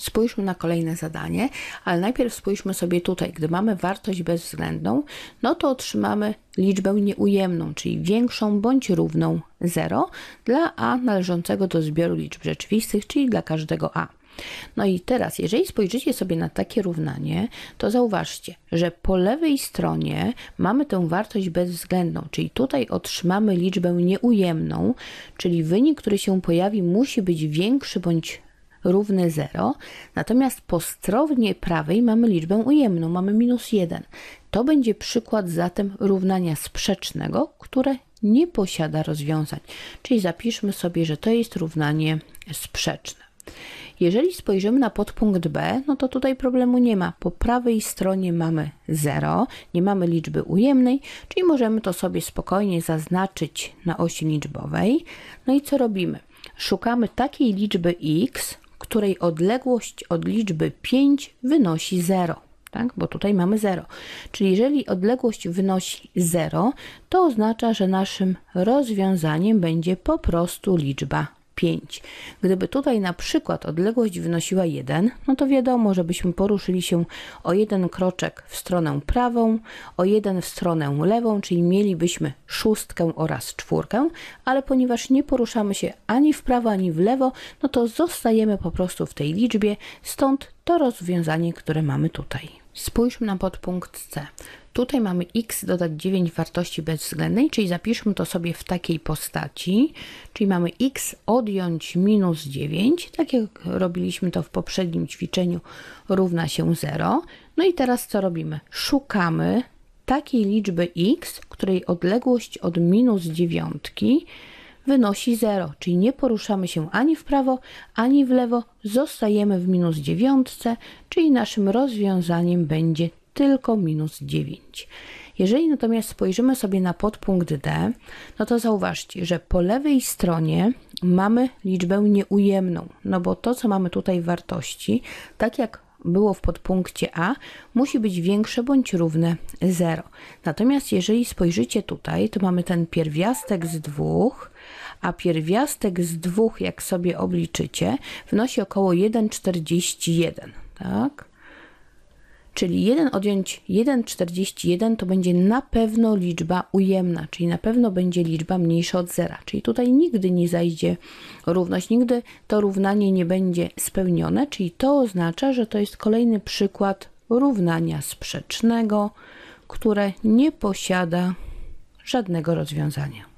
Spójrzmy na kolejne zadanie, ale najpierw spójrzmy sobie tutaj. Gdy mamy wartość bezwzględną, no to otrzymamy liczbę nieujemną, czyli większą bądź równą 0 dla a należącego do zbioru liczb rzeczywistych, czyli dla każdego a. No i teraz, jeżeli spojrzycie sobie na takie równanie, to zauważcie, że po lewej stronie mamy tę wartość bezwzględną, czyli tutaj otrzymamy liczbę nieujemną, czyli wynik, który się pojawi, musi być większy bądź równy 0, natomiast po stronie prawej mamy liczbę ujemną, mamy minus 1. To będzie przykład zatem równania sprzecznego, które nie posiada rozwiązań. Czyli zapiszmy sobie, że to jest równanie sprzeczne. Jeżeli spojrzymy na podpunkt B, no to tutaj problemu nie ma. Po prawej stronie mamy 0, nie mamy liczby ujemnej, czyli możemy to sobie spokojnie zaznaczyć na osi liczbowej. No i co robimy? Szukamy takiej liczby x, której odległość od liczby 5 wynosi 0. Tak? Bo tutaj mamy 0. Czyli jeżeli odległość wynosi 0, to oznacza, że naszym rozwiązaniem będzie po prostu liczba 5. Gdyby tutaj na przykład odległość wynosiła 1, no to wiadomo, żebyśmy poruszyli się o jeden kroczek w stronę prawą, o jeden w stronę lewą, czyli mielibyśmy szóstkę oraz czwórkę, ale ponieważ nie poruszamy się ani w prawo, ani w lewo, no to zostajemy po prostu w tej liczbie, stąd to rozwiązanie, które mamy tutaj. Spójrzmy na podpunkt C. Tutaj mamy x dodać 9 wartości bezwzględnej, czyli zapiszmy to sobie w takiej postaci, czyli mamy x odjąć minus 9, tak jak robiliśmy to w poprzednim ćwiczeniu, równa się 0. No i teraz co robimy? Szukamy takiej liczby x, której odległość od minus dziewiątki wynosi 0, czyli nie poruszamy się ani w prawo, ani w lewo, zostajemy w minus dziewiątce, czyli naszym rozwiązaniem będzie tylko minus 9. Jeżeli natomiast spojrzymy sobie na podpunkt D, no to zauważcie, że po lewej stronie mamy liczbę nieujemną, no bo to, co mamy tutaj w wartości, tak jak było w podpunkcie A, musi być większe bądź równe 0. Natomiast jeżeli spojrzycie tutaj, to mamy ten pierwiastek z 2, a pierwiastek z 2, jak sobie obliczycie, wynosi około 1,41. Tak? Czyli 1 odjąć 1,41 to będzie na pewno liczba ujemna, czyli na pewno będzie liczba mniejsza od zera. Czyli tutaj nigdy nie zajdzie równość, nigdy to równanie nie będzie spełnione, czyli to oznacza, że to jest kolejny przykład równania sprzecznego, które nie posiada żadnego rozwiązania.